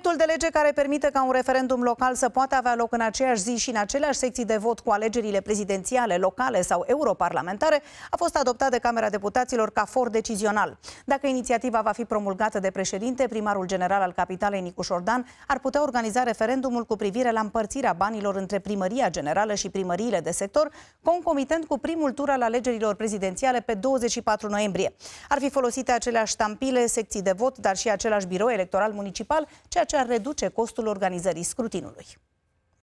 Proiectul de lege care permite ca un referendum local să poată avea loc în aceeași zi și în aceleași secții de vot cu alegerile prezidențiale, locale sau europarlamentare a fost adoptat de Camera Deputaților ca for decizional. Dacă inițiativa va fi promulgată de președinte, primarul general al capitalei Nicu Șordan ar putea organiza referendumul cu privire la împărțirea banilor între primăria generală și primăriile de sector, concomitent cu primul tur al alegerilor prezidențiale pe 24 noiembrie. Ar fi folosite aceleași stampile, secții de vot, dar și același birou electoral municipal, ceea ceea ce ar reduce costul organizării scrutinului.